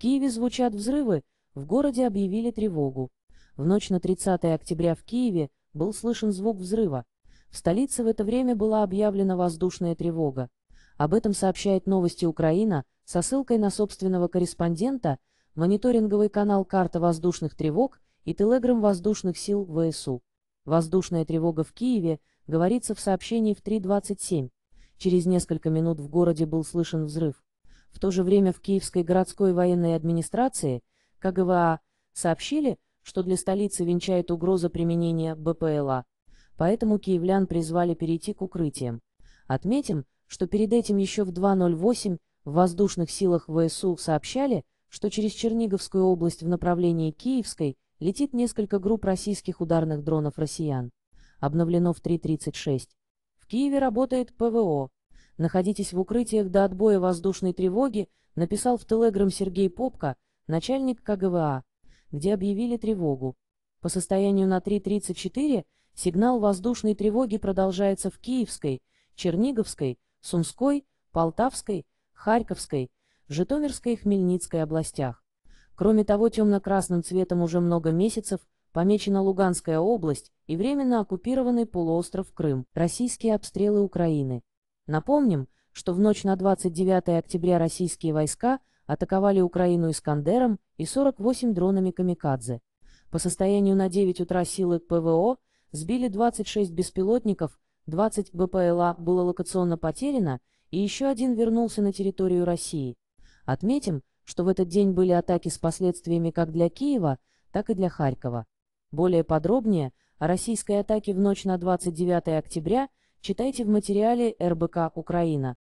Киеве звучат взрывы, в городе объявили тревогу. В ночь на 30 октября в Киеве был слышен звук взрыва. В столице в это время была объявлена воздушная тревога. Об этом сообщает новости Украина со ссылкой на собственного корреспондента, мониторинговый канал «Карта воздушных тревог» и телеграм воздушных сил ВСУ. Воздушная тревога в Киеве говорится в сообщении в 3.27. Через несколько минут в городе был слышен взрыв. В то же время в Киевской городской военной администрации КГВА сообщили, что для столицы венчает угроза применения БПЛА, поэтому киевлян призвали перейти к укрытиям. Отметим, что перед этим еще в 2.08 в воздушных силах ВСУ сообщали, что через Черниговскую область в направлении Киевской летит несколько групп российских ударных дронов «Россиян». Обновлено в 3.36. В Киеве работает ПВО, находитесь в укрытиях до отбоя воздушной тревоги, написал в Телеграм Сергей Попко, начальник КГВА, где объявили тревогу. По состоянию на 3.34 сигнал воздушной тревоги продолжается в Киевской, Черниговской, Сумской, Полтавской, Харьковской, Житомирской и Хмельницкой областях. Кроме того, темно-красным цветом уже много месяцев помечена Луганская область и временно оккупированный полуостров Крым, российские обстрелы Украины. Напомним, что в ночь на 29 октября российские войска атаковали Украину «Искандером» и 48 дронами «Камикадзе». По состоянию на 9 утра силы ПВО сбили 26 беспилотников, 20 БПЛА было локационно потеряно, и еще один вернулся на территорию России. Отметим, что в этот день были атаки с последствиями как для Киева, так и для Харькова. Более подробнее о российской атаке в ночь на 29 октября – Читайте в материале РБК «Украина».